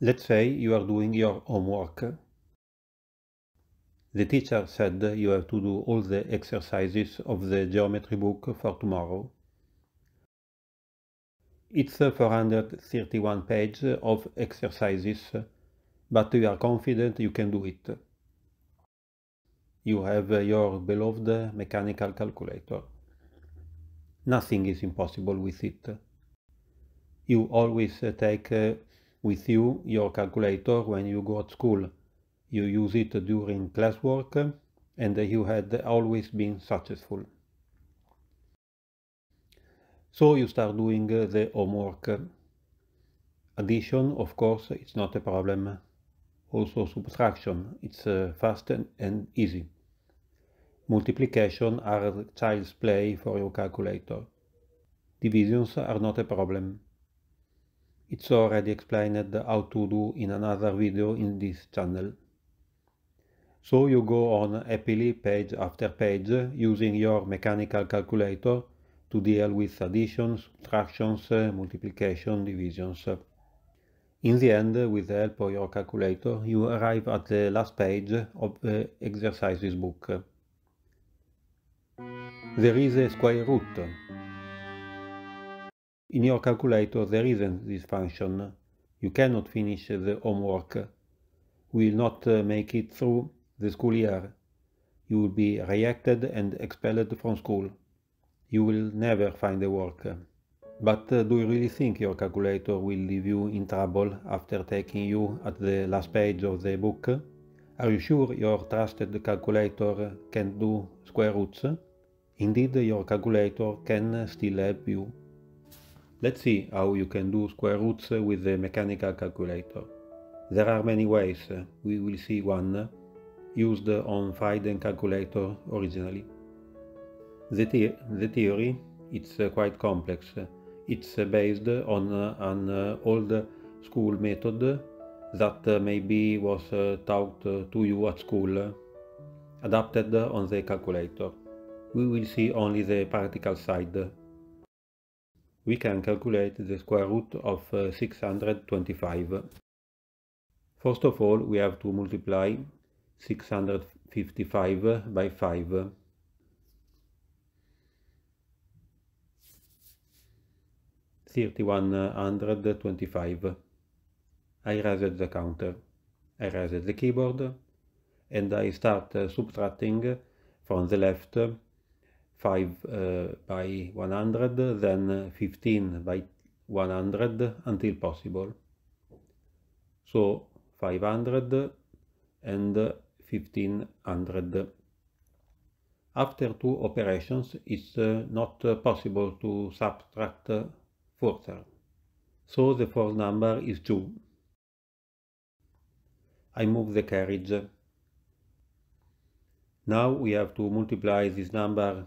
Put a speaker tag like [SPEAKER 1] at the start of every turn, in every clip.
[SPEAKER 1] Let's say you are doing your homework. The teacher said you have to do all the exercises of the geometry book for tomorrow. It's 431 pages of exercises, but you are confident you can do it. You have your beloved mechanical calculator. Nothing is impossible with it. You always take uh, with you your calculator when you go to school. You use it during classwork and you had always been successful. So you start doing the homework. Addition, of course, it's not a problem. Also subtraction, it's uh, fast and easy. Multiplication are child's play for your calculator. Divisions are not a problem. It's already explained how to do in another video in this channel. So you go on happily page after page using your mechanical calculator to deal with additions, subtractions, multiplication, divisions. In the end, with the help of your calculator, you arrive at the last page of the exercises book. There is a square root. In your calculator there isn't this function. You cannot finish the homework. We will not uh, make it through the school year. You will be rejected and expelled from school. You will never find a work. But uh, do you really think your calculator will leave you in trouble after taking you at the last page of the book? Are you sure your trusted calculator can do square roots? Indeed, your calculator can still help you. Let's see how you can do square roots with the mechanical calculator. There are many ways, we will see one used on Fiden calculator originally. The, the, theory it's uh, quite complex. It's based on uh, an uh, old school method that maybe was taught to you at school, adapted on the calculator. We will see only the practical side we can calculate the square root of uh, 625. First of all, we have to multiply 655 by 5. Thirty-one hundred twenty-five. I raised the counter, I raised the keyboard, and I start uh, subtracting from the left 5 uh, by 100, then 15 by 100 until possible. So 500 and 1500. After two operations, it's uh, not possible to subtract further. So the fourth number is 2. I move the carriage. Now we have to multiply this number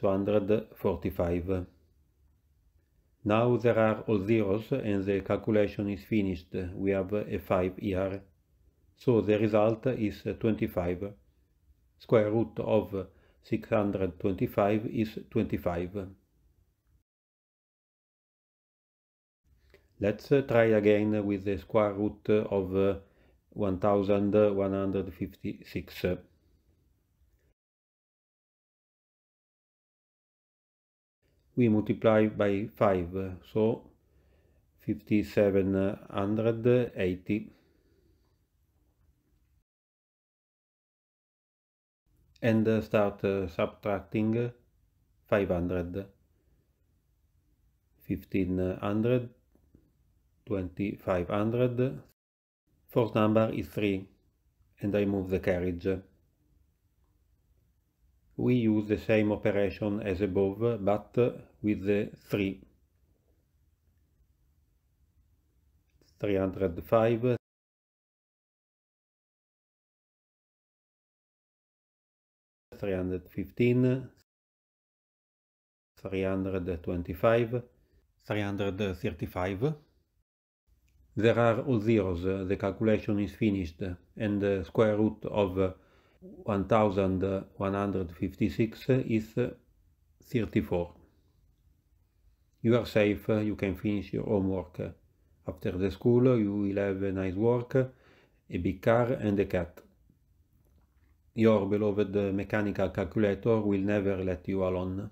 [SPEAKER 1] 245. Now there are all zeros and the calculation is finished. We have a 5 here. So the result is 25. Square root of 625 is 25. Let's try again with the square root of 1156. we multiply by 5 so 5780 and uh, start uh, subtracting 500 1500 2500 fourth number is 3 and I move the carriage we use the same operation as above but with the 3 305 315 325 335 there are all zeros the calculation is finished and the square root of 1156 is 34. You are safe, you can finish your homework. After the school you will have a nice work, a big car and a cat. Your beloved mechanical calculator will never let you alone.